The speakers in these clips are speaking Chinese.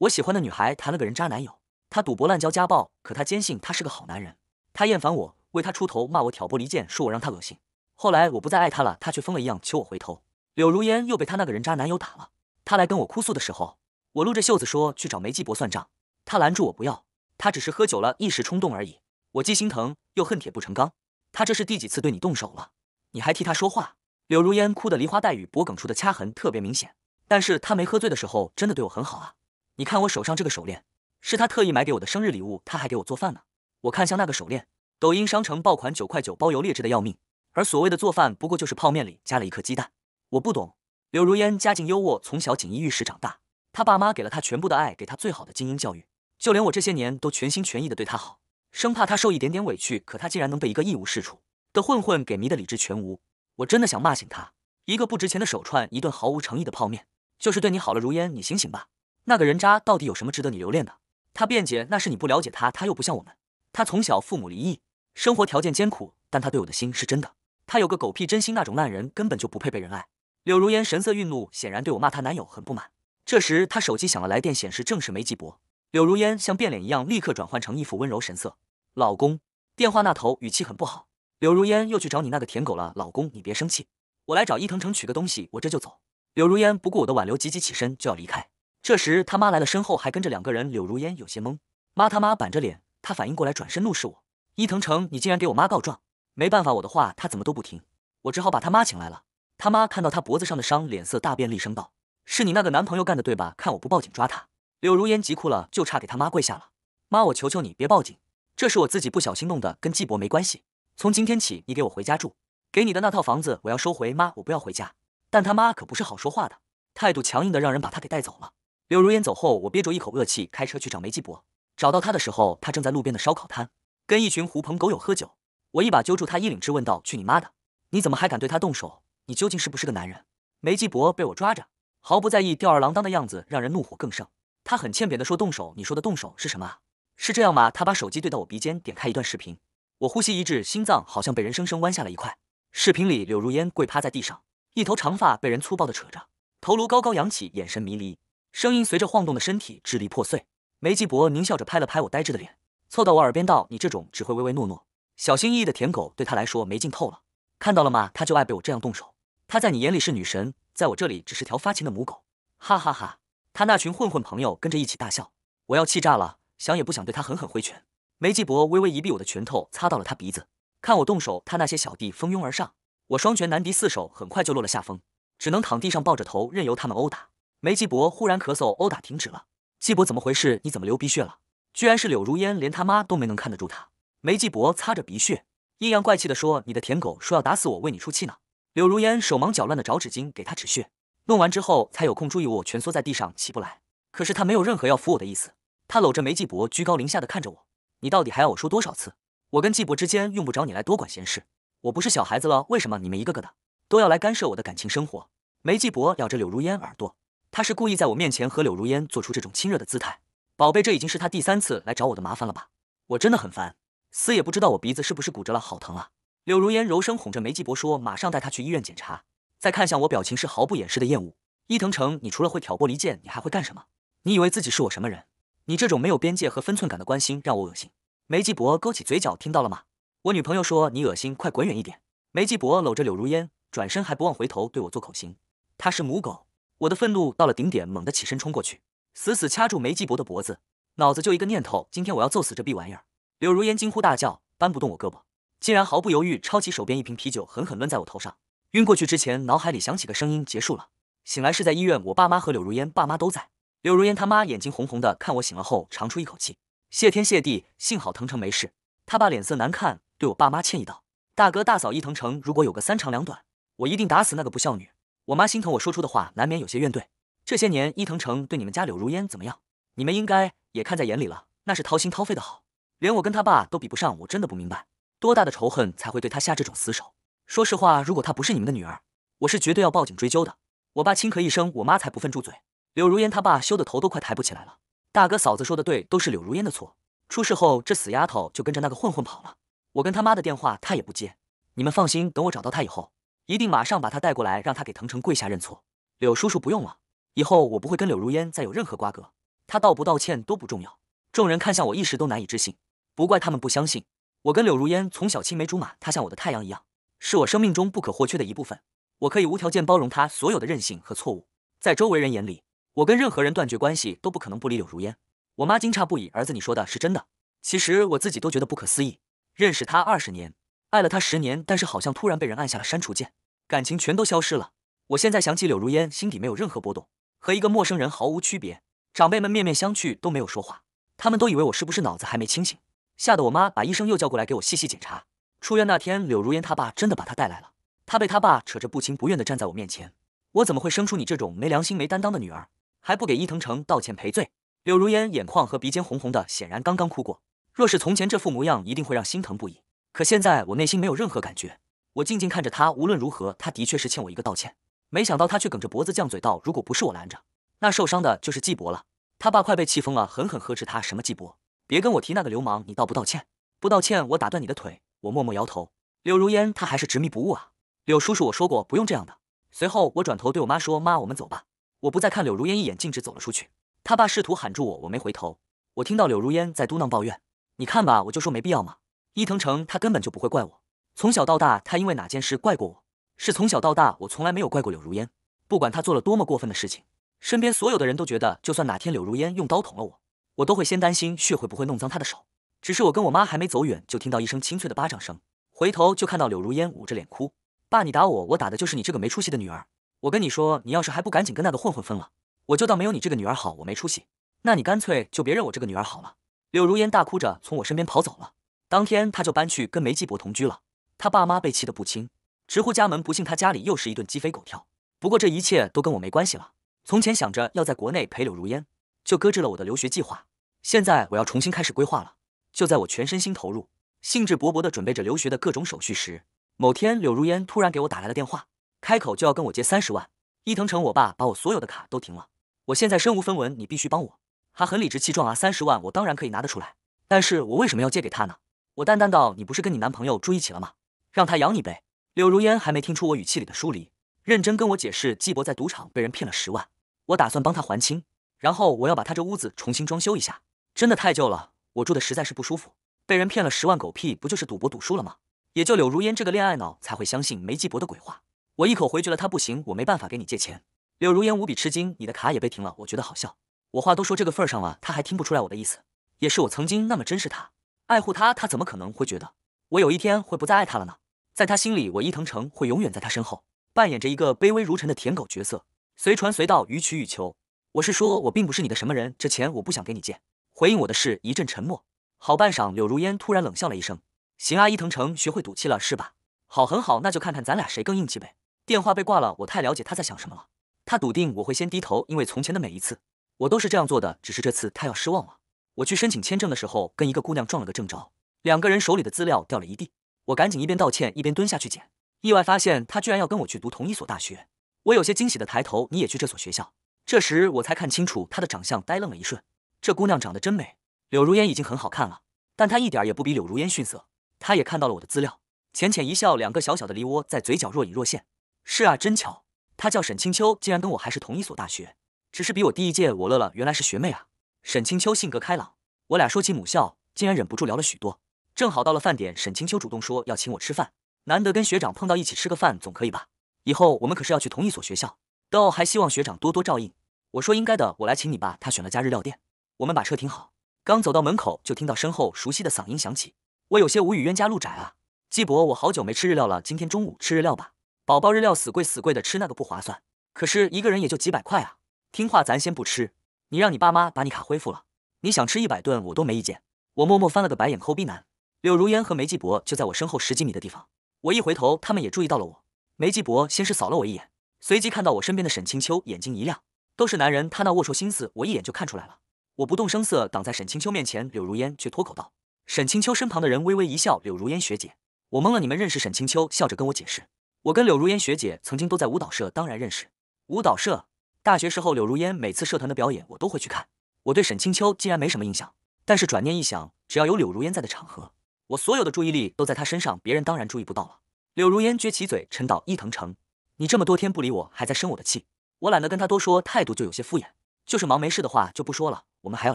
我喜欢的女孩谈了个人渣男友，他赌博、滥交、家暴，可她坚信他是个好男人。她厌烦我为他出头，骂我挑拨离间，说我让他恶心。后来我不再爱他了，他却疯了一样求我回头。柳如烟又被他那个人渣男友打了，他来跟我哭诉的时候，我撸着袖子说去找梅继伯算账。他拦住我，不要，他只是喝酒了一时冲动而已。我既心疼又恨铁不成钢。他这是第几次对你动手了？你还替他说话？柳如烟哭得梨花带雨，脖梗处的掐痕特别明显。但是他没喝醉的时候，真的对我很好啊。你看我手上这个手链，是他特意买给我的生日礼物。他还给我做饭呢。我看向那个手链，抖音商城爆款九块九包邮，劣质的要命。而所谓的做饭，不过就是泡面里加了一颗鸡蛋。我不懂。柳如烟家境优渥，从小锦衣玉食长大，她爸妈给了她全部的爱，给她最好的精英教育。就连我这些年都全心全意的对她好，生怕她受一点点委屈。可她竟然能被一个一无是处的混混给迷得理智全无。我真的想骂醒她。一个不值钱的手串，一顿毫无诚意的泡面，就是对你好了，如烟，你醒醒吧。那个人渣到底有什么值得你留恋的？他辩解那是你不了解他，他又不像我们。他从小父母离异，生活条件艰苦，但他对我的心是真的。他有个狗屁真心那种烂人，根本就不配被人爱。柳如烟神色愠怒，显然对我骂她男友很不满。这时她手机响了，来电显示正是梅继博。柳如烟像变脸一样，立刻转换成一副温柔神色。老公，电话那头语气很不好。柳如烟又去找你那个舔狗了，老公你别生气，我来找伊藤城取个东西，我这就走。柳如烟不顾我的挽留，急急起身就要离开。这时他妈来了，身后还跟着两个人。柳如烟有些懵，妈他妈板着脸，她反应过来，转身怒视我：“伊藤诚，你竟然给我妈告状！”没办法，我的话她怎么都不听，我只好把他妈请来了。他妈看到他脖子上的伤，脸色大变，厉声道：“是你那个男朋友干的，对吧？看我不报警抓他！”柳如烟急哭了，就差给他妈跪下了：“妈，我求求你别报警，这是我自己不小心弄的，跟季博没关系。从今天起，你给我回家住，给你的那套房子我要收回。”妈，我不要回家。但他妈可不是好说话的，态度强硬的让人把他给带走了。柳如烟走后，我憋着一口恶气，开车去找梅继伯。找到他的时候，他正在路边的烧烤摊，跟一群狐朋狗友喝酒。我一把揪住他衣领，质问道：“去你妈的！你怎么还敢对他动手？你究竟是不是个男人？”梅继伯被我抓着，毫不在意，吊儿郎当的样子让人怒火更盛。他很欠扁地说：“动手？你说的动手是什么啊？是这样吗？”他把手机对到我鼻尖，点开一段视频。我呼吸一滞，心脏好像被人生生弯下了一块。视频里，柳如烟跪趴在地上，一头长发被人粗暴地扯着，头颅高高扬起，眼神迷离。声音随着晃动的身体支离破碎。梅纪伯狞笑着拍了拍我呆滞的脸，凑到我耳边道：“你这种只会唯唯诺诺、小心翼翼的舔狗，对他来说没劲透了。看到了吗？他就爱被我这样动手。他在你眼里是女神，在我这里只是条发情的母狗。”哈哈哈！他那群混混朋友跟着一起大笑，我要气炸了，想也不想对他狠狠挥拳。梅纪伯微微一臂，我的拳头擦到了他鼻子。看我动手，他那些小弟蜂拥而上，我双拳难敌四手，很快就落了下风，只能躺地上抱着头，任由他们殴打。梅继伯忽然咳嗽，殴打停止了。季伯，怎么回事？你怎么流鼻血了？居然是柳如烟，连他妈都没能看得住他。梅继伯擦着鼻血，阴阳怪气地说：“你的舔狗说要打死我，为你出气呢。”柳如烟手忙脚乱地找纸巾给他止血，弄完之后才有空注意我蜷缩在地上起不来。可是他没有任何要扶我的意思，他搂着梅继伯，居高临下地看着我：“你到底还要我说多少次？我跟季伯之间用不着你来多管闲事。我不是小孩子了，为什么你们一个个的都要来干涉我的感情生活？”梅继伯咬着柳如烟耳朵。他是故意在我面前和柳如烟做出这种亲热的姿态，宝贝，这已经是他第三次来找我的麻烦了吧？我真的很烦，死也不知道我鼻子是不是骨折了，好疼啊！柳如烟柔声哄着梅继伯说：“马上带他去医院检查。”再看向我，表情是毫不掩饰的厌恶。伊藤诚，你除了会挑拨离间，你还会干什么？你以为自己是我什么人？你这种没有边界和分寸感的关心让我恶心。梅继伯勾起嘴角，听到了吗？我女朋友说你恶心，快滚远一点！梅继伯搂着柳如烟转身，还不忘回头对我做口型：“她是母狗。”我的愤怒到了顶点，猛地起身冲过去，死死掐住梅继博的脖子，脑子就一个念头：今天我要揍死这逼玩意儿！柳如烟惊呼大叫，搬不动我胳膊，竟然毫不犹豫抄起手边一瓶啤酒，狠狠抡在我头上，晕过去之前脑海里响起个声音：结束了。醒来是在医院，我爸妈和柳如烟爸妈都在。柳如烟他妈眼睛红红的，看我醒了后长出一口气，谢天谢地，幸好腾城没事。他爸脸色难看，对我爸妈歉意道：大哥大嫂，一腾城如果有个三长两短，我一定打死那个不孝女。我妈心疼我说出的话，难免有些怨怼。这些年伊藤诚对你们家柳如烟怎么样？你们应该也看在眼里了，那是掏心掏肺的好，连我跟他爸都比不上。我真的不明白，多大的仇恨才会对他下这种死手？说实话，如果她不是你们的女儿，我是绝对要报警追究的。我爸轻咳一声，我妈才不忿住嘴。柳如烟他爸羞得头都快抬不起来了。大哥嫂子说的对，都是柳如烟的错。出事后，这死丫头就跟着那个混混跑了。我跟他妈的电话她也不接。你们放心，等我找到她以后。一定马上把他带过来，让他给藤城跪下认错。柳叔叔不用了，以后我不会跟柳如烟再有任何瓜葛。他道不道歉都不重要。众人看向我，一时都难以置信。不怪他们不相信，我跟柳如烟从小青梅竹马，她像我的太阳一样，是我生命中不可或缺的一部分。我可以无条件包容她所有的任性和错误。在周围人眼里，我跟任何人断绝关系都不可能不理柳如烟。我妈惊诧不已：“儿子，你说的是真的？其实我自己都觉得不可思议。认识她二十年，爱了她十年，但是好像突然被人按下了删除键。”感情全都消失了。我现在想起柳如烟，心底没有任何波动，和一个陌生人毫无区别。长辈们面面相觑，都没有说话。他们都以为我是不是脑子还没清醒，吓得我妈把医生又叫过来给我细细检查。出院那天，柳如烟她爸真的把她带来了。她被她爸扯着，不情不愿地站在我面前。我怎么会生出你这种没良心、没担当的女儿，还不给伊藤城道歉赔罪？柳如烟眼眶和鼻尖红红的，显然刚刚哭过。若是从前这副模样，一定会让心疼不已。可现在，我内心没有任何感觉。我静静看着他，无论如何，他的确是欠我一个道歉。没想到他却梗着脖子犟嘴道：“如果不是我拦着，那受伤的就是季博了。”他爸快被气疯了，狠狠呵斥他：“什么季博？别跟我提那个流氓！你道不道歉？不道歉，我打断你的腿！”我默默摇头。柳如烟，他还是执迷不悟啊！柳叔叔，我说过不用这样的。随后，我转头对我妈说：“妈，我们走吧。”我不再看柳如烟一眼，径直走了出去。他爸试图喊住我，我没回头。我听到柳如烟在嘟囔抱怨：“你看吧，我就说没必要嘛。”伊藤诚，他根本就不会怪我。从小到大，他因为哪件事怪过我？是从小到大，我从来没有怪过柳如烟。不管她做了多么过分的事情，身边所有的人都觉得，就算哪天柳如烟用刀捅了我，我都会先担心血会不会弄脏她的手。只是我跟我妈还没走远，就听到一声清脆的巴掌声，回头就看到柳如烟捂着脸哭：“爸，你打我，我打的就是你这个没出息的女儿！我跟你说，你要是还不赶紧跟那个混混分了，我就当没有你这个女儿好，我没出息。那你干脆就别认我这个女儿好了。”柳如烟大哭着从我身边跑走了。当天，她就搬去跟梅继伯同居了。他爸妈被气得不轻，直呼家门。不信他家里又是一顿鸡飞狗跳。不过这一切都跟我没关系了。从前想着要在国内陪柳如烟，就搁置了我的留学计划。现在我要重新开始规划了。就在我全身心投入、兴致勃勃地准备着留学的各种手续时，某天柳如烟突然给我打来了电话，开口就要跟我借三十万。伊藤城，我爸把我所有的卡都停了，我现在身无分文，你必须帮我。他很理直气壮啊，三十万我当然可以拿得出来，但是我为什么要借给他呢？我淡淡道：“你不是跟你男朋友住一起了吗？”让他养你呗。柳如烟还没听出我语气里的疏离，认真跟我解释，季博在赌场被人骗了十万，我打算帮他还清，然后我要把他这屋子重新装修一下，真的太旧了，我住的实在是不舒服。被人骗了十万，狗屁，不就是赌博赌输了吗？也就柳如烟这个恋爱脑才会相信梅季博的鬼话。我一口回绝了他，不行，我没办法给你借钱。柳如烟无比吃惊，你的卡也被停了，我觉得好笑。我话都说这个份上了，他还听不出来我的意思？也是我曾经那么珍视他，爱护他，他怎么可能会觉得？我有一天会不再爱他了呢，在他心里，我伊藤城会永远在他身后，扮演着一个卑微如尘的舔狗角色，随传随到，予取予求。我是说，我并不是你的什么人，这钱我不想给你借。回应我的是一阵沉默，好半晌，柳如烟突然冷笑了一声：“行啊，伊藤城，学会赌气了是吧？好，很好，那就看看咱俩谁更硬气呗。”电话被挂了，我太了解他在想什么了，他笃定我会先低头，因为从前的每一次，我都是这样做的，只是这次他要失望了。我去申请签证的时候，跟一个姑娘撞了个正着。两个人手里的资料掉了一地，我赶紧一边道歉一边蹲下去捡，意外发现她居然要跟我去读同一所大学，我有些惊喜的抬头，你也去这所学校？这时我才看清楚她的长相，呆愣了一瞬，这姑娘长得真美，柳如烟已经很好看了，但她一点也不比柳如烟逊色。她也看到了我的资料，浅浅一笑，两个小小的梨窝在嘴角若隐若现。是啊，真巧，她叫沈清秋，竟然跟我还是同一所大学，只是比我第一届。我乐了，原来是学妹啊。沈清秋性格开朗，我俩说起母校，竟然忍不住聊了许多。正好到了饭点，沈清秋主动说要请我吃饭，难得跟学长碰到一起吃个饭总可以吧？以后我们可是要去同一所学校，倒还希望学长多多照应。我说应该的，我来请你吧。他选了家日料店，我们把车停好，刚走到门口就听到身后熟悉的嗓音响起，我有些无语，冤家路窄啊！季博，我好久没吃日料了，今天中午吃日料吧。宝宝日料死贵死贵的，吃那个不划算，可是一个人也就几百块啊。听话，咱先不吃，你让你爸妈把你卡恢复了，你想吃一百顿我都没意见。我默默翻了个白眼，抠鼻男。柳如烟和梅继伯就在我身后十几米的地方，我一回头，他们也注意到了我。梅继伯先是扫了我一眼，随即看到我身边的沈清秋，眼睛一亮。都是男人，他那龌龊心思我一眼就看出来了。我不动声色挡在沈清秋面前，柳如烟却脱口道：“沈清秋身旁的人微微一笑，柳如烟学姐，我懵了，你们认识沈清秋？”笑着跟我解释：“我跟柳如烟学姐曾经都在舞蹈社，当然认识。舞蹈社，大学时候柳如烟每次社团的表演我都会去看。我对沈清秋竟然没什么印象，但是转念一想，只要有柳如烟在的场合。”我所有的注意力都在他身上，别人当然注意不到了。柳如烟撅起嘴，沉导伊藤城，你这么多天不理我，还在生我的气，我懒得跟他多说，态度就有些敷衍。就是忙没事的话就不说了。我们还要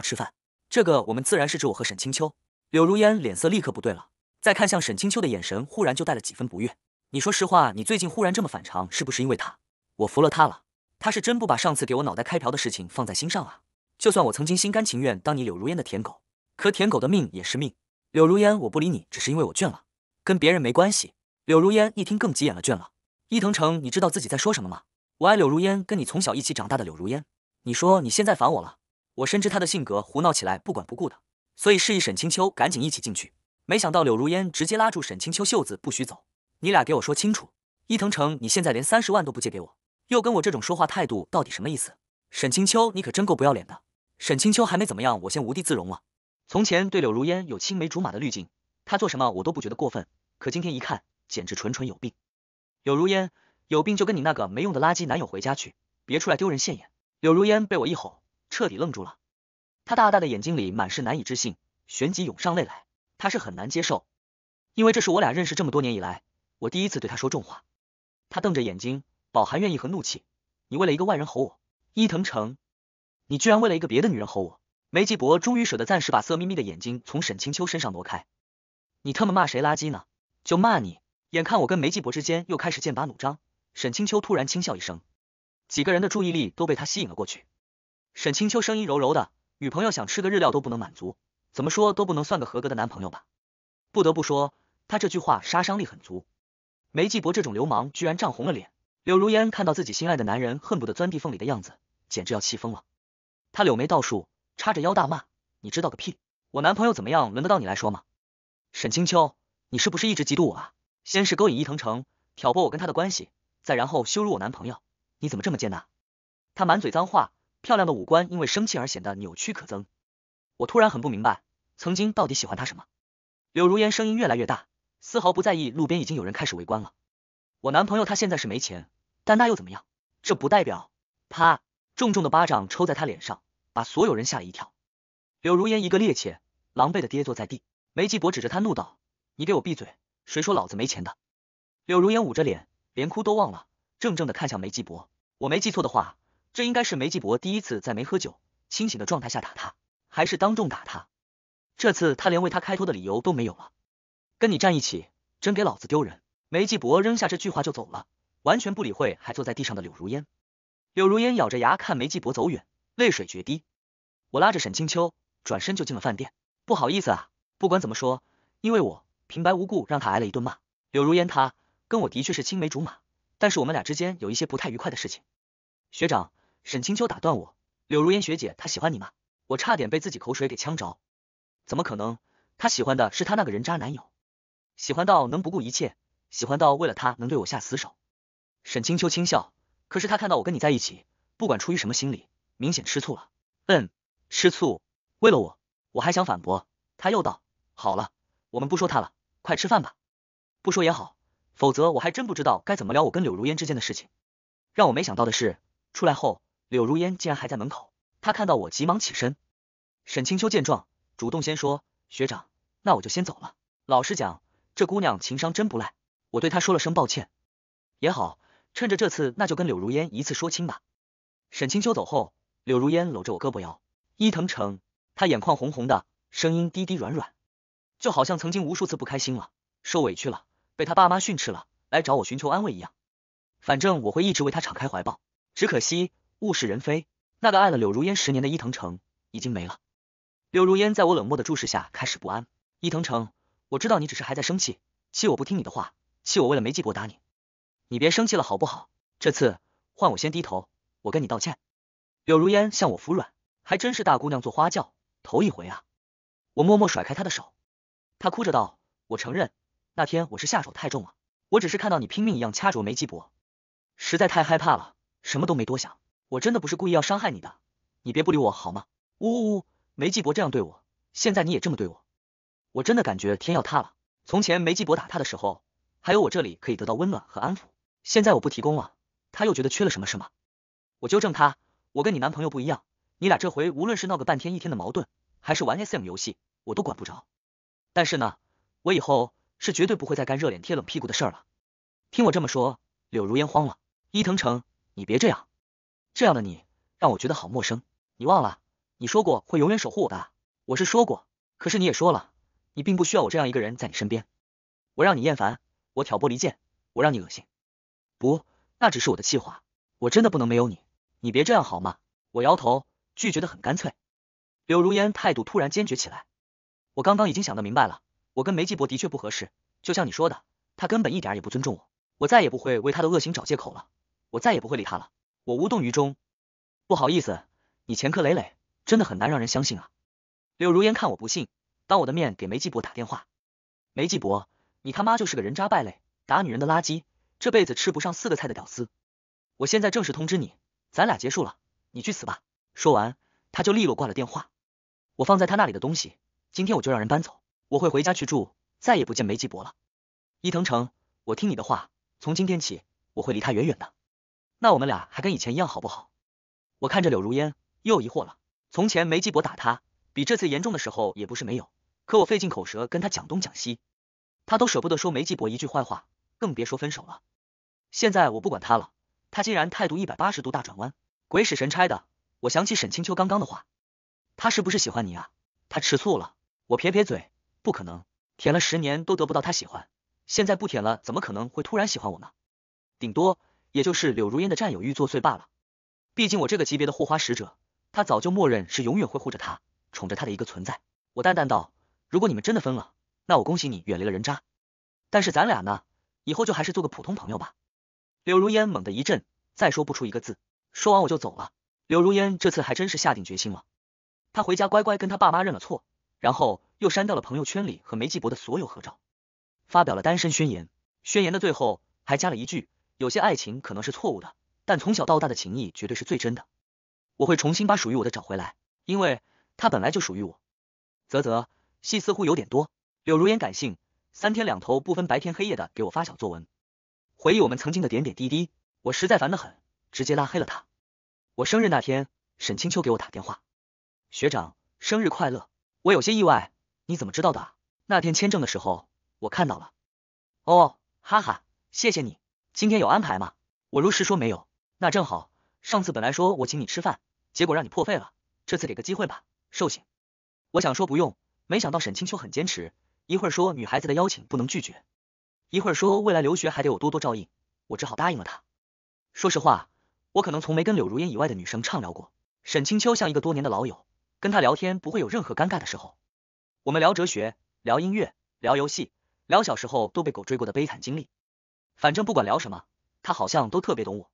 吃饭，这个我们自然是指我和沈清秋。柳如烟脸色立刻不对了，再看向沈清秋的眼神忽然就带了几分不悦。你说实话，你最近忽然这么反常，是不是因为他？我服了他了，他是真不把上次给我脑袋开瓢的事情放在心上啊。就算我曾经心甘情愿当你柳如烟的舔狗，可舔狗的命也是命。柳如烟，我不理你，只是因为我倦了，跟别人没关系。柳如烟一听更急眼了，倦了。伊藤诚，你知道自己在说什么吗？我爱柳如烟，跟你从小一起长大的柳如烟。你说你现在烦我了？我深知他的性格，胡闹起来不管不顾的，所以示意沈清秋赶紧一起进去。没想到柳如烟直接拉住沈清秋袖子，不许走。你俩给我说清楚。伊藤诚，你现在连三十万都不借给我，又跟我这种说话态度，到底什么意思？沈清秋，你可真够不要脸的。沈清秋还没怎么样，我先无地自容了。从前对柳如烟有青梅竹马的滤镜，她做什么我都不觉得过分。可今天一看，简直纯纯有病。柳如烟有病就跟你那个没用的垃圾男友回家去，别出来丢人现眼。柳如烟被我一吼，彻底愣住了。她大大的眼睛里满是难以置信，旋即涌上泪来。她是很难接受，因为这是我俩认识这么多年以来，我第一次对她说重话。她瞪着眼睛，饱含怨意和怒气。你为了一个外人吼我，伊藤城，你居然为了一个别的女人吼我！梅继伯终于舍得暂时把色眯眯的眼睛从沈清秋身上挪开。你特么骂谁垃圾呢？就骂你！眼看我跟梅继伯之间又开始剑拔弩张，沈清秋突然轻笑一声，几个人的注意力都被他吸引了过去。沈清秋声音柔柔的：“女朋友想吃个日料都不能满足，怎么说都不能算个合格的男朋友吧？”不得不说，他这句话杀伤力很足。梅继伯这种流氓居然涨红了脸。柳如烟看到自己心爱的男人恨不得钻地缝里的样子，简直要气疯了。他柳眉倒竖。叉着腰大骂，你知道个屁！我男朋友怎么样，轮得到你来说吗？沈清秋，你是不是一直嫉妒我啊？先是勾引伊藤城，挑拨我跟他的关系，再然后羞辱我男朋友，你怎么这么贱呐？他满嘴脏话，漂亮的五官因为生气而显得扭曲可憎。我突然很不明白，曾经到底喜欢他什么？柳如烟声音越来越大，丝毫不在意路边已经有人开始围观了。我男朋友他现在是没钱，但那又怎么样？这不代表……啪，重重的巴掌抽在他脸上。把所有人吓了一跳，柳如烟一个趔趄，狼狈的跌坐在地。梅继伯指着他怒道：“你给我闭嘴！谁说老子没钱的？”柳如烟捂着脸，连哭都忘了，怔怔的看向梅继伯。我没记错的话，这应该是梅继伯第一次在没喝酒、清醒的状态下打他，还是当众打他。这次他连为他开脱的理由都没有了。跟你站一起，真给老子丢人！梅继伯扔下这句话就走了，完全不理会还坐在地上的柳如烟。柳如烟咬着牙看梅继伯走远。泪水决堤，我拉着沈清秋转身就进了饭店。不好意思啊，不管怎么说，因为我平白无故让他挨了一顿骂。柳如烟她跟我的确是青梅竹马，但是我们俩之间有一些不太愉快的事情。学长，沈清秋打断我，柳如烟学姐她喜欢你吗？我差点被自己口水给呛着。怎么可能？她喜欢的是她那个人渣男友，喜欢到能不顾一切，喜欢到为了他能对我下死手。沈清秋轻笑，可是她看到我跟你在一起，不管出于什么心理。明显吃醋了，嗯，吃醋，为了我，我还想反驳，他又道，好了，我们不说他了，快吃饭吧，不说也好，否则我还真不知道该怎么聊我跟柳如烟之间的事情。让我没想到的是，出来后柳如烟竟然还在门口，她看到我，急忙起身。沈清秋见状，主动先说，学长，那我就先走了。老实讲，这姑娘情商真不赖，我对她说了声抱歉，也好，趁着这次，那就跟柳如烟一次说清吧。沈清秋走后。柳如烟搂着我胳膊摇，伊藤诚，他眼眶红红的，声音低低软软，就好像曾经无数次不开心了，受委屈了，被他爸妈训斥了，来找我寻求安慰一样。反正我会一直为他敞开怀抱。只可惜物是人非，那个爱了柳如烟十年的伊藤诚已经没了。柳如烟在我冷漠的注视下开始不安。伊藤诚，我知道你只是还在生气，气我不听你的话，气我为了梅季国打你，你别生气了好不好？这次换我先低头，我跟你道歉。柳如烟向我服软，还真是大姑娘坐花轿头一回啊！我默默甩开她的手，她哭着道：“我承认，那天我是下手太重了，我只是看到你拼命一样掐着梅继脖，实在太害怕了，什么都没多想，我真的不是故意要伤害你的，你别不理我好吗？呜呜呜！梅继伯这样对我，现在你也这么对我，我真的感觉天要塌了。从前梅继伯打他的时候，还有我这里可以得到温暖和安抚，现在我不提供了，他又觉得缺了什么，是吗？我纠正他。”我跟你男朋友不一样，你俩这回无论是闹个半天一天的矛盾，还是玩 S M 游戏，我都管不着。但是呢，我以后是绝对不会再干热脸贴冷屁股的事儿了。听我这么说，柳如烟慌了。伊藤城，你别这样，这样的你让我觉得好陌生。你忘了，你说过会永远守护我的。我是说过，可是你也说了，你并不需要我这样一个人在你身边。我让你厌烦，我挑拨离间，我让你恶心。不，那只是我的气话，我真的不能没有你。你别这样好吗？我摇头，拒绝的很干脆。柳如烟态度突然坚决起来。我刚刚已经想的明白了，我跟梅继伯的确不合适。就像你说的，他根本一点也不尊重我。我再也不会为他的恶行找借口了。我再也不会理他了。我无动于衷。不好意思，你前科累累，真的很难让人相信啊。柳如烟看我不信，当我的面给梅继伯打电话。梅继伯，你他妈就是个人渣败类，打女人的垃圾，这辈子吃不上四个菜的屌丝。我现在正式通知你。咱俩结束了，你去死吧！说完，他就利落挂了电话。我放在他那里的东西，今天我就让人搬走。我会回家去住，再也不见梅继博了。伊藤城，我听你的话，从今天起，我会离他远远的。那我们俩还跟以前一样好不好？我看着柳如烟，又疑惑了。从前梅继博打他，比这次严重的时候也不是没有，可我费尽口舌跟他讲东讲西，他都舍不得说梅继博一句坏话，更别说分手了。现在我不管他了。他竟然态度一百八十度大转弯，鬼使神差的，我想起沈清秋刚刚的话，他是不是喜欢你啊？他吃醋了？我撇撇嘴，不可能，舔了十年都得不到他喜欢，现在不舔了，怎么可能会突然喜欢我呢？顶多也就是柳如烟的占有欲作祟罢了。毕竟我这个级别的护花使者，他早就默认是永远会护着他、宠着他的一个存在。我淡淡道，如果你们真的分了，那我恭喜你远离了人渣。但是咱俩呢，以后就还是做个普通朋友吧。柳如烟猛地一震，再说不出一个字。说完我就走了。柳如烟这次还真是下定决心了，她回家乖乖跟她爸妈认了错，然后又删掉了朋友圈里和梅继伯的所有合照，发表了单身宣言。宣言的最后还加了一句：有些爱情可能是错误的，但从小到大的情谊绝对是最真的。我会重新把属于我的找回来，因为他本来就属于我。啧啧，戏似乎有点多。柳如烟感性，三天两头不分白天黑夜的给我发小作文。回忆我们曾经的点点滴滴，我实在烦得很，直接拉黑了他。我生日那天，沈清秋给我打电话，学长生日快乐。我有些意外，你怎么知道的？那天签证的时候我看到了。哦，哈哈，谢谢你。今天有安排吗？我如实说没有。那正好，上次本来说我请你吃饭，结果让你破费了，这次给个机会吧。寿星。我想说不用，没想到沈清秋很坚持，一会儿说女孩子的邀请不能拒绝。一会儿说未来留学还得我多多照应，我只好答应了他。说实话，我可能从没跟柳如烟以外的女生畅聊过。沈清秋像一个多年的老友，跟他聊天不会有任何尴尬的时候。我们聊哲学，聊音乐，聊游戏，聊小时候都被狗追过的悲惨经历。反正不管聊什么，他好像都特别懂我。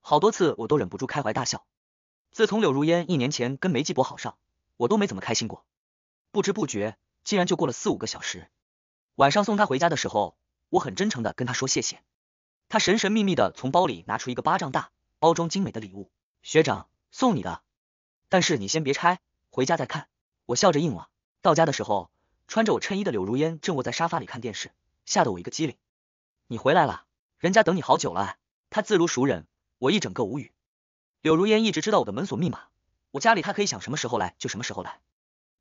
好多次我都忍不住开怀大笑。自从柳如烟一年前跟梅继伯好上，我都没怎么开心过。不知不觉竟然就过了四五个小时。晚上送他回家的时候。我很真诚的跟他说谢谢，他神神秘秘的从包里拿出一个巴掌大、包装精美的礼物，学长送你的，但是你先别拆，回家再看。我笑着应了。到家的时候，穿着我衬衣的柳如烟正卧在沙发里看电视，吓得我一个机灵。你回来了，人家等你好久了。他自如熟人，我一整个无语。柳如烟一直知道我的门锁密码，我家里他可以想什么时候来就什么时候来。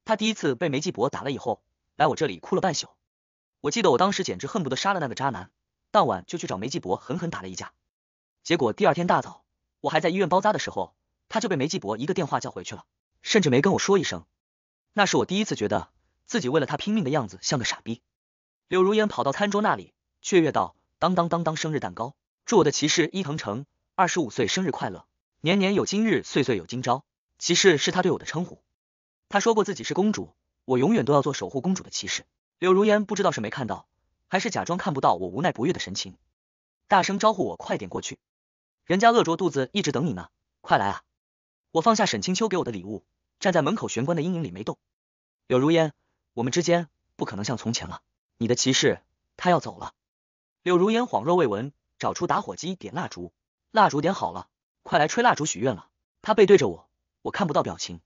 他第一次被梅继伯打了以后，来我这里哭了半宿。我记得我当时简直恨不得杀了那个渣男，当晚就去找梅继伯狠狠打了一架。结果第二天大早，我还在医院包扎的时候，他就被梅继伯一个电话叫回去了，甚至没跟我说一声。那是我第一次觉得自己为了他拼命的样子像个傻逼。柳如烟跑到餐桌那里雀跃道：“当当当当，生日蛋糕！祝我的骑士伊藤城二十五岁生日快乐，年年有今日，岁岁有今朝。”骑士是他对我的称呼。他说过自己是公主，我永远都要做守护公主的骑士。柳如烟不知道是没看到，还是假装看不到，我无奈不悦的神情，大声招呼我快点过去，人家饿着肚子一直等你呢，快来啊！我放下沈清秋给我的礼物，站在门口玄关的阴影里没动。柳如烟，我们之间不可能像从前了，你的骑士他要走了。柳如烟恍若未闻，找出打火机点蜡烛，蜡烛点好了，快来吹蜡烛许愿了。他背对着我，我看不到表情。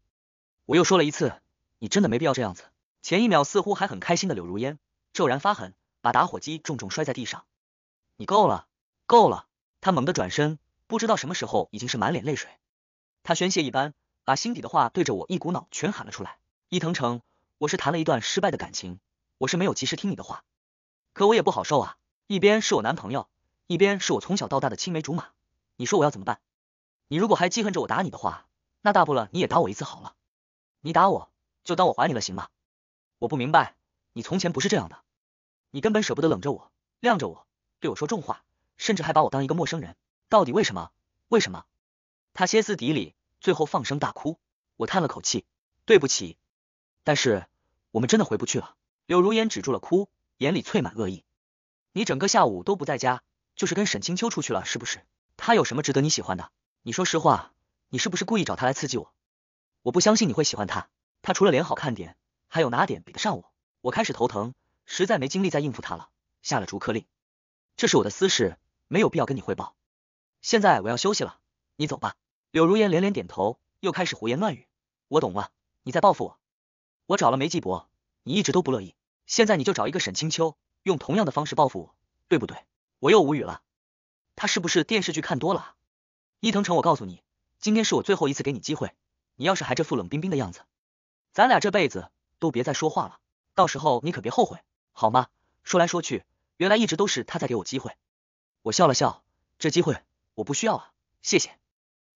我又说了一次，你真的没必要这样子。前一秒似乎还很开心的柳如烟，骤然发狠，把打火机重重摔在地上。你够了，够了！他猛地转身，不知道什么时候已经是满脸泪水。他宣泄一般，把心底的话对着我一股脑全喊了出来。伊藤城，我是谈了一段失败的感情，我是没有及时听你的话，可我也不好受啊。一边是我男朋友，一边是我从小到大的青梅竹马，你说我要怎么办？你如果还记恨着我打你的话，那大不了你也打我一次好了。你打我，就当我还你了，行吗？我不明白，你从前不是这样的，你根本舍不得冷着我，晾着我，对我说重话，甚至还把我当一个陌生人，到底为什么？为什么？他歇斯底里，最后放声大哭。我叹了口气，对不起，但是我们真的回不去了。柳如烟止住了哭，眼里淬满恶意。你整个下午都不在家，就是跟沈清秋出去了，是不是？他有什么值得你喜欢的？你说实话，你是不是故意找他来刺激我？我不相信你会喜欢他，他除了脸好看点。还有哪点比得上我？我开始头疼，实在没精力再应付他了，下了逐客令。这是我的私事，没有必要跟你汇报。现在我要休息了，你走吧。柳如烟连连点头，又开始胡言乱语。我懂了，你在报复我。我找了梅季伯，你一直都不乐意。现在你就找一个沈清秋，用同样的方式报复我，对不对？我又无语了。他是不是电视剧看多了？伊藤诚，我告诉你，今天是我最后一次给你机会。你要是还这副冷冰冰的样子，咱俩这辈子。都别再说话了，到时候你可别后悔，好吗？说来说去，原来一直都是他在给我机会。我笑了笑，这机会我不需要了，谢谢。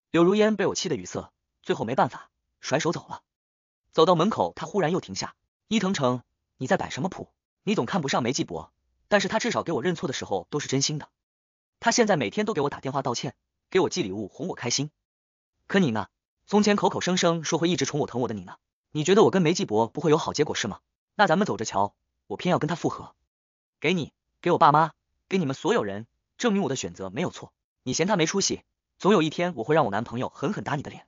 柳如烟被我气得语塞，最后没办法，甩手走了。走到门口，他忽然又停下。伊藤城，你在摆什么谱？你总看不上梅继博，但是他至少给我认错的时候都是真心的。他现在每天都给我打电话道歉，给我寄礼物哄我开心。可你呢？从前口口声声说会一直宠我疼我的你呢？你觉得我跟梅继伯不会有好结果是吗？那咱们走着瞧，我偏要跟他复合，给你，给我爸妈，给你们所有人证明我的选择没有错。你嫌他没出息，总有一天我会让我男朋友狠狠打你的脸。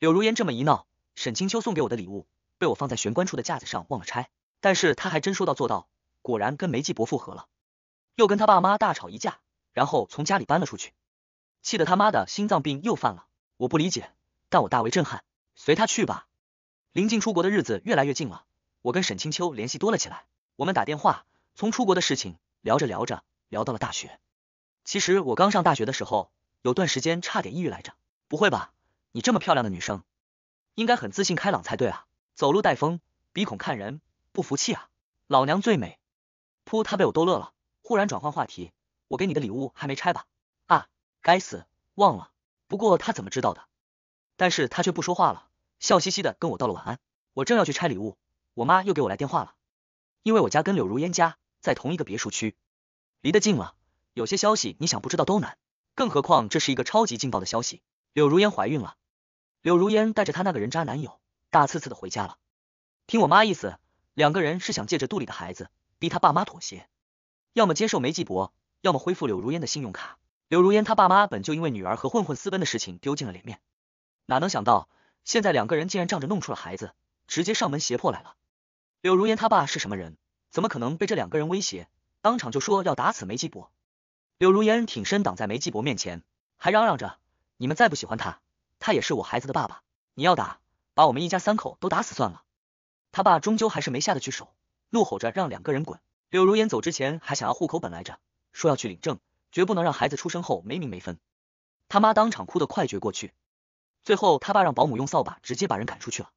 柳如烟这么一闹，沈清秋送给我的礼物被我放在玄关处的架子上忘了拆，但是他还真说到做到，果然跟梅继伯复合了，又跟他爸妈大吵一架，然后从家里搬了出去，气得他妈的心脏病又犯了。我不理解，但我大为震撼，随他去吧。临近出国的日子越来越近了，我跟沈清秋联系多了起来。我们打电话，从出国的事情聊着聊着，聊到了大学。其实我刚上大学的时候，有段时间差点抑郁来着。不会吧，你这么漂亮的女生，应该很自信开朗才对啊，走路带风，鼻孔看人，不服气啊？老娘最美！噗，她被我逗乐了，忽然转换话题，我给你的礼物还没拆吧？啊，该死，忘了。不过她怎么知道的？但是她却不说话了。笑嘻嘻的跟我道了晚安，我正要去拆礼物，我妈又给我来电话了。因为我家跟柳如烟家在同一个别墅区，离得近了，有些消息你想不知道都难，更何况这是一个超级劲爆的消息：柳如烟怀孕了。柳如烟带着她那个人渣男友，大刺刺的回家了。听我妈意思，两个人是想借着肚里的孩子，逼他爸妈妥协，要么接受梅继伯，要么恢复柳如烟的信用卡。柳如烟她爸妈本就因为女儿和混混私奔的事情丢尽了脸面，哪能想到？现在两个人竟然仗着弄出了孩子，直接上门胁迫来了。柳如烟他爸是什么人？怎么可能被这两个人威胁？当场就说要打死梅继伯。柳如烟挺身挡在梅继伯面前，还嚷嚷着：“你们再不喜欢他，他也是我孩子的爸爸。你要打，把我们一家三口都打死算了。”他爸终究还是没下得去手，怒吼着让两个人滚。柳如烟走之前还想要户口本来着，说要去领证，绝不能让孩子出生后没名没分。他妈当场哭得快绝过去。最后，他爸让保姆用扫把直接把人赶出去了。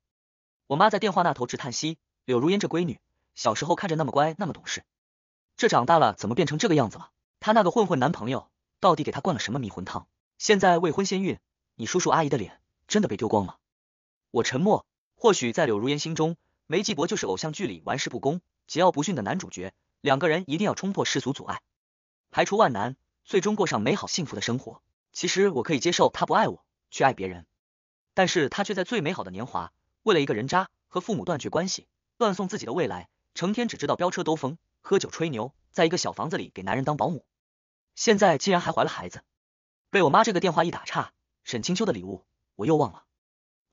我妈在电话那头直叹息：“柳如烟这闺女，小时候看着那么乖，那么懂事，这长大了怎么变成这个样子了？她那个混混男朋友到底给她灌了什么迷魂汤？现在未婚先孕，你叔叔阿姨的脸真的被丢光了。”我沉默。或许在柳如烟心中，梅继伯就是偶像剧里玩世不恭、桀骜不驯的男主角，两个人一定要冲破世俗阻碍，排除万难，最终过上美好幸福的生活。其实我可以接受他不爱我，去爱别人。但是他却在最美好的年华，为了一个人渣和父母断绝关系，断送自己的未来，成天只知道飙车兜风、喝酒吹牛，在一个小房子里给男人当保姆。现在竟然还怀了孩子，被我妈这个电话一打岔，沈清秋的礼物我又忘了。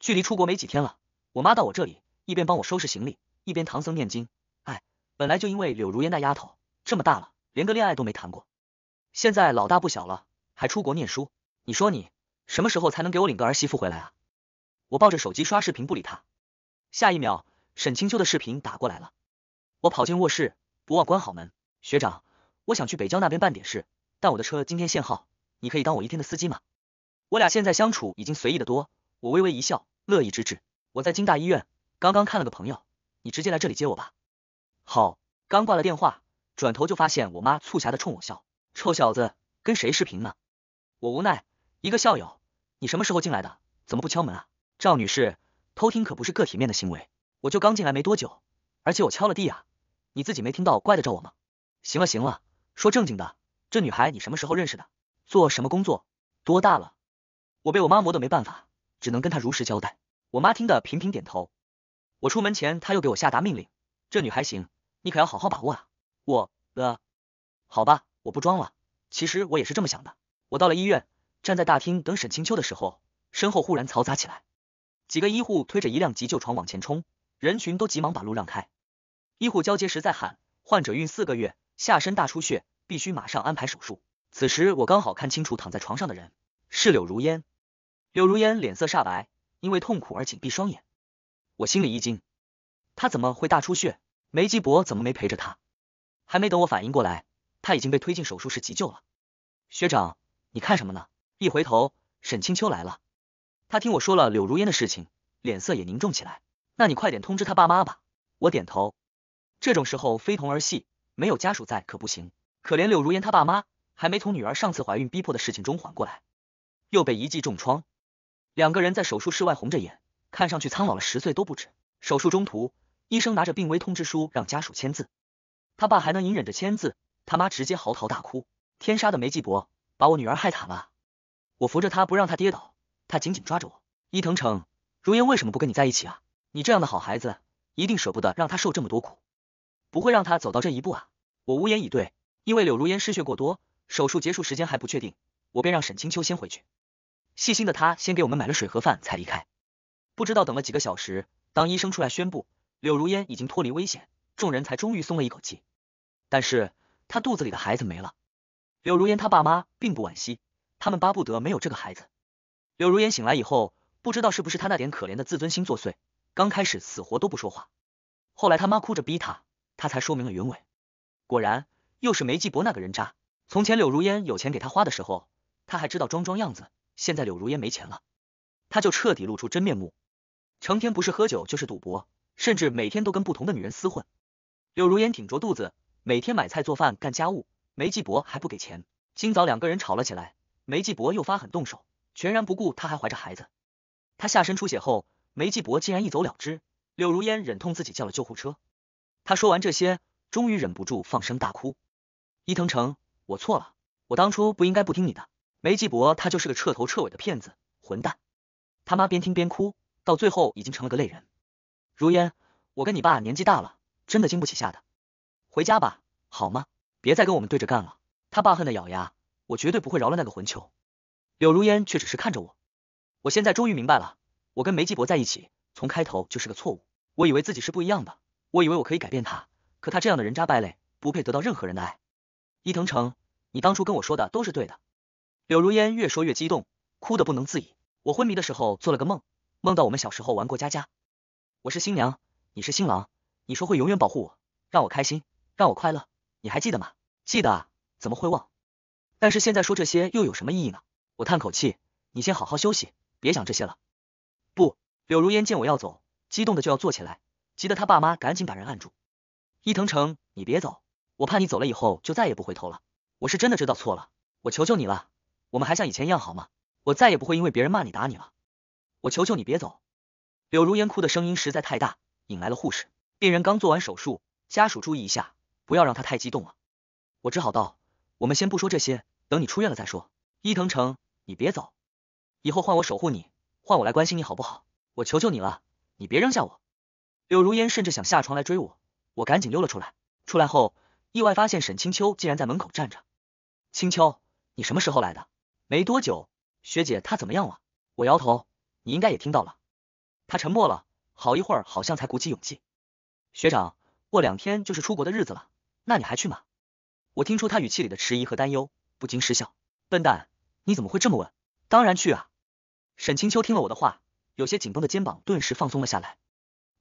距离出国没几天了，我妈到我这里一边帮我收拾行李，一边唐僧念经。哎，本来就因为柳如烟那丫头这么大了，连个恋爱都没谈过，现在老大不小了，还出国念书，你说你什么时候才能给我领个儿媳妇回来啊？我抱着手机刷视频不理他，下一秒沈清秋的视频打过来了，我跑进卧室，不忘关好门。学长，我想去北郊那边办点事，但我的车今天限号，你可以当我一天的司机吗？我俩现在相处已经随意的多，我微微一笑，乐意之至。我在京大医院，刚刚看了个朋友，你直接来这里接我吧。好，刚挂了电话，转头就发现我妈促狭的冲我笑，臭小子，跟谁视频呢？我无奈，一个校友。你什么时候进来的？怎么不敲门啊？赵女士，偷听可不是个体面的行为。我就刚进来没多久，而且我敲了地啊，你自己没听到，怪得着我吗？行了行了，说正经的，这女孩你什么时候认识的？做什么工作？多大了？我被我妈磨得没办法，只能跟她如实交代。我妈听得频频点头。我出门前，她又给我下达命令：这女孩行，你可要好好把握啊。我，呃，好吧，我不装了。其实我也是这么想的。我到了医院，站在大厅等沈清秋的时候，身后忽然嘈杂起来。几个医护推着一辆急救床往前冲，人群都急忙把路让开。医护交接时在喊，患者孕四个月，下身大出血，必须马上安排手术。此时我刚好看清楚躺在床上的人是柳如烟，柳如烟脸色煞白，因为痛苦而紧闭双眼。我心里一惊，她怎么会大出血？梅吉博怎么没陪着她？还没等我反应过来，她已经被推进手术室急救了。学长，你看什么呢？一回头，沈清秋来了。他听我说了柳如烟的事情，脸色也凝重起来。那你快点通知他爸妈吧。我点头，这种时候非同儿戏，没有家属在可不行。可怜柳如烟，他爸妈还没从女儿上次怀孕逼迫的事情中缓过来，又被一记重创。两个人在手术室外红着眼，看上去苍老了十岁都不止。手术中途，医生拿着病危通知书让家属签字，他爸还能隐忍着签字，他妈直接嚎啕大哭。天杀的梅继伯，把我女儿害惨了！我扶着他不让他跌倒。他紧紧抓着我，伊藤城如烟为什么不跟你在一起啊？你这样的好孩子，一定舍不得让她受这么多苦，不会让她走到这一步啊！我无言以对，因为柳如烟失血过多，手术结束时间还不确定，我便让沈清秋先回去。细心的他先给我们买了水和饭才离开。不知道等了几个小时，当医生出来宣布柳如烟已经脱离危险，众人才终于松了一口气。但是她肚子里的孩子没了，柳如烟她爸妈并不惋惜，他们巴不得没有这个孩子。柳如烟醒来以后，不知道是不是她那点可怜的自尊心作祟，刚开始死活都不说话，后来他妈哭着逼她，她才说明了原委。果然又是梅继伯那个人渣。从前柳如烟有钱给他花的时候，他还知道装装样子；现在柳如烟没钱了，他就彻底露出真面目，成天不是喝酒就是赌博，甚至每天都跟不同的女人厮混。柳如烟挺着肚子，每天买菜做饭干家务，梅继伯还不给钱。今早两个人吵了起来，梅继伯又发狠动手。全然不顾，他还怀着孩子。他下身出血后，梅继伯竟然一走了之。柳如烟忍痛自己叫了救护车。他说完这些，终于忍不住放声大哭。伊藤城，我错了，我当初不应该不听你的。梅继伯他就是个彻头彻尾的骗子，混蛋！他妈边听边哭，到最后已经成了个泪人。如烟，我跟你爸年纪大了，真的经不起吓的。回家吧，好吗？别再跟我们对着干了。他爸恨得咬牙，我绝对不会饶了那个混球。柳如烟却只是看着我，我现在终于明白了，我跟梅继伯在一起从开头就是个错误。我以为自己是不一样的，我以为我可以改变他，可他这样的人渣败类不配得到任何人的爱。伊藤诚，你当初跟我说的都是对的。柳如烟越说越激动，哭得不能自已。我昏迷的时候做了个梦，梦到我们小时候玩过家家，我是新娘，你是新郎，你说会永远保护我，让我开心，让我快乐，你还记得吗？记得啊，怎么会忘？但是现在说这些又有什么意义呢？我叹口气，你先好好休息，别想这些了。不，柳如烟见我要走，激动的就要坐起来，急得他爸妈赶紧把人按住。伊藤城，你别走，我怕你走了以后就再也不回头了。我是真的知道错了，我求求你了，我们还像以前一样好吗？我再也不会因为别人骂你打你了。我求求你别走。柳如烟哭的声音实在太大，引来了护士。病人刚做完手术，家属注意一下，不要让他太激动了。我只好道，我们先不说这些，等你出院了再说。伊藤城，你别走，以后换我守护你，换我来关心你好不好？我求求你了，你别扔下我！柳如烟甚至想下床来追我，我赶紧溜了出来。出来后，意外发现沈清秋竟然在门口站着。清秋，你什么时候来的？没多久，学姐她怎么样了？我摇头，你应该也听到了。他沉默了好一会儿，好像才鼓起勇气。学长，过两天就是出国的日子了，那你还去吗？我听出他语气里的迟疑和担忧，不禁失笑，笨蛋。你怎么会这么问？当然去啊！沈清秋听了我的话，有些紧绷的肩膀顿时放松了下来。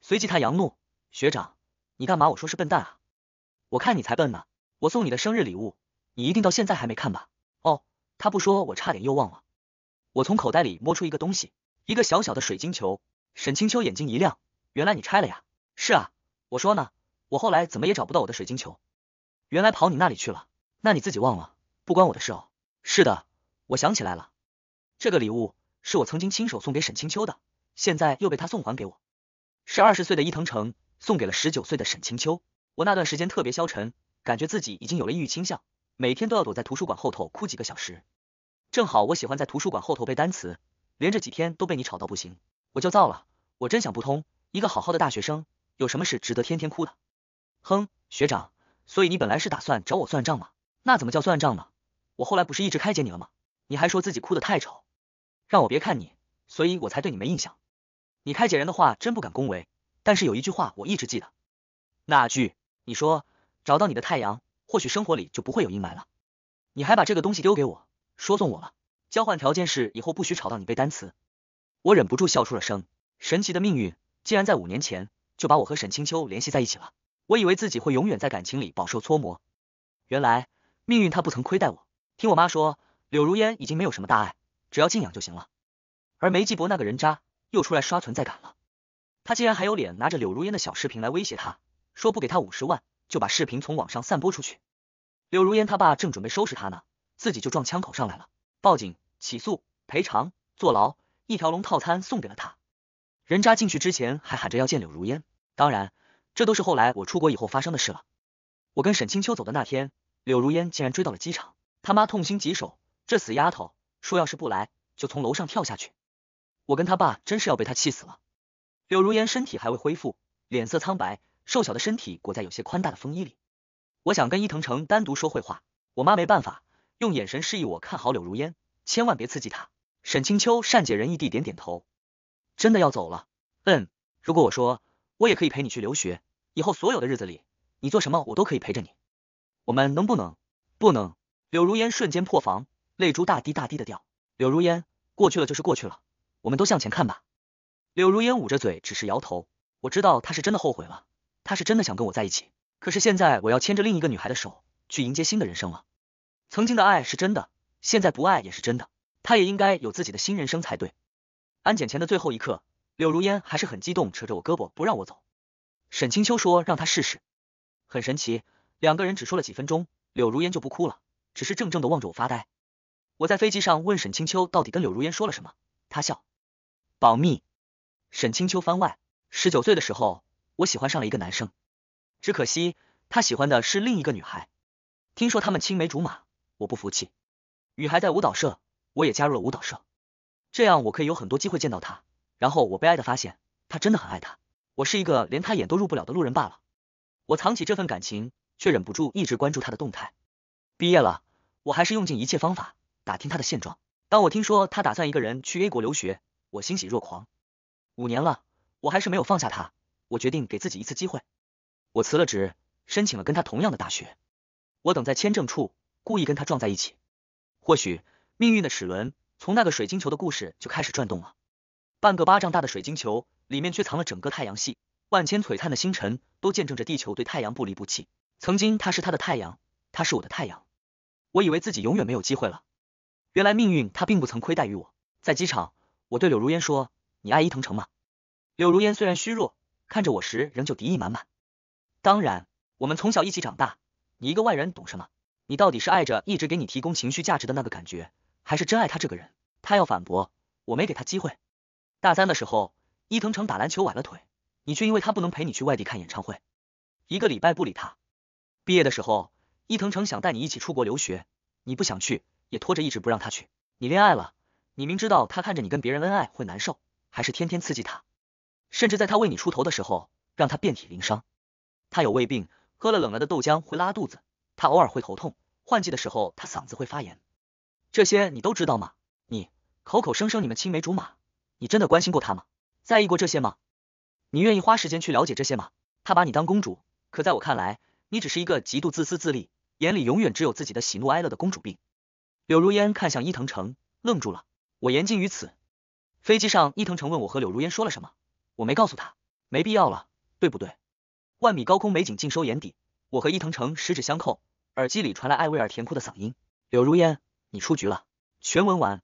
随即他扬怒：“学长，你干嘛？我说是笨蛋啊！我看你才笨呢！我送你的生日礼物，你一定到现在还没看吧？哦，他不说我差点又忘了。我从口袋里摸出一个东西，一个小小的水晶球。沈清秋眼睛一亮，原来你拆了呀！是啊，我说呢，我后来怎么也找不到我的水晶球，原来跑你那里去了。那你自己忘了，不关我的事哦。是的。”我想起来了，这个礼物是我曾经亲手送给沈清秋的，现在又被他送还给我。是二十岁的伊藤城送给了十九岁的沈清秋。我那段时间特别消沉，感觉自己已经有了抑郁倾向，每天都要躲在图书馆后头哭几个小时。正好我喜欢在图书馆后头背单词，连着几天都被你吵到不行，我就燥了。我真想不通，一个好好的大学生有什么事值得天天哭的？哼，学长，所以你本来是打算找我算账吗？那怎么叫算账呢？我后来不是一直开解你了吗？你还说自己哭得太丑，让我别看你，所以我才对你没印象。你开解人的话真不敢恭维，但是有一句话我一直记得，那句你说找到你的太阳，或许生活里就不会有阴霾了。你还把这个东西丢给我，说送我了，交换条件是以后不许吵到你背单词。我忍不住笑出了声。神奇的命运竟然在五年前就把我和沈清秋联系在一起了。我以为自己会永远在感情里饱受搓磨，原来命运他不曾亏待我。听我妈说。柳如烟已经没有什么大碍，只要静养就行了。而梅继伯那个人渣又出来刷存在感了，他竟然还有脸拿着柳如烟的小视频来威胁他，说不给他五十万就把视频从网上散播出去。柳如烟他爸正准备收拾他呢，自己就撞枪口上来了，报警、起诉、赔偿、坐牢，一条龙套餐送给了他。人渣进去之前还喊着要见柳如烟，当然，这都是后来我出国以后发生的事了。我跟沈清秋走的那天，柳如烟竟然追到了机场，他妈痛心疾首。这死丫头说，要是不来就从楼上跳下去。我跟他爸真是要被他气死了。柳如烟身体还未恢复，脸色苍白，瘦小的身体裹在有些宽大的风衣里。我想跟伊藤城单独说会话，我妈没办法，用眼神示意我看好柳如烟，千万别刺激他。沈清秋善解人意地点点头，真的要走了？嗯，如果我说，我也可以陪你去留学，以后所有的日子里，你做什么我都可以陪着你。我们能不能？不能。柳如烟瞬间破防。泪珠大滴大滴的掉，柳如烟，过去了就是过去了，我们都向前看吧。柳如烟捂着嘴，只是摇头。我知道他是真的后悔了，他是真的想跟我在一起，可是现在我要牵着另一个女孩的手去迎接新的人生了。曾经的爱是真的，现在不爱也是真的，他也应该有自己的新人生才对。安检前的最后一刻，柳如烟还是很激动，扯着我胳膊不让我走。沈清秋说让他试试，很神奇，两个人只说了几分钟，柳如烟就不哭了，只是怔怔的望着我发呆。我在飞机上问沈清秋到底跟柳如烟说了什么，他笑，保密。沈清秋番外，十九岁的时候，我喜欢上了一个男生，只可惜他喜欢的是另一个女孩。听说他们青梅竹马，我不服气。女孩在舞蹈社，我也加入了舞蹈社，这样我可以有很多机会见到他。然后我悲哀的发现，他真的很爱她。我是一个连他眼都入不了的路人罢了。我藏起这份感情，却忍不住一直关注他的动态。毕业了，我还是用尽一切方法。打听他的现状。当我听说他打算一个人去 A 国留学，我欣喜若狂。五年了，我还是没有放下他。我决定给自己一次机会。我辞了职，申请了跟他同样的大学。我等在签证处，故意跟他撞在一起。或许命运的齿轮从那个水晶球的故事就开始转动了。半个巴掌大的水晶球里面却藏了整个太阳系，万千璀璨的星辰都见证着地球对太阳不离不弃。曾经他是他的太阳，他是我的太阳。我以为自己永远没有机会了。原来命运他并不曾亏待于我，在机场，我对柳如烟说：“你爱伊藤城吗？”柳如烟虽然虚弱，看着我时仍旧敌意满满。当然，我们从小一起长大，你一个外人懂什么？你到底是爱着一直给你提供情绪价值的那个感觉，还是真爱他这个人？他要反驳，我没给他机会。大三的时候，伊藤城打篮球崴了腿，你却因为他不能陪你去外地看演唱会，一个礼拜不理他。毕业的时候，伊藤城想带你一起出国留学，你不想去。也拖着一直不让他去。你恋爱了，你明知道他看着你跟别人恩爱会难受，还是天天刺激他，甚至在他为你出头的时候让他遍体鳞伤。他有胃病，喝了冷了的豆浆会拉肚子。他偶尔会头痛，换季的时候他嗓子会发炎。这些你都知道吗？你口口声声你们青梅竹马，你真的关心过他吗？在意过这些吗？你愿意花时间去了解这些吗？他把你当公主，可在我看来，你只是一个极度自私自利，眼里永远只有自己的喜怒哀乐的公主病。柳如烟看向伊藤城，愣住了。我言尽于此。飞机上，伊藤城问我和柳如烟说了什么，我没告诉他，没必要了，对不对？万米高空美景尽收眼底，我和伊藤城十指相扣，耳机里传来艾薇儿甜哭的嗓音：“柳如烟，你出局了。”全文完。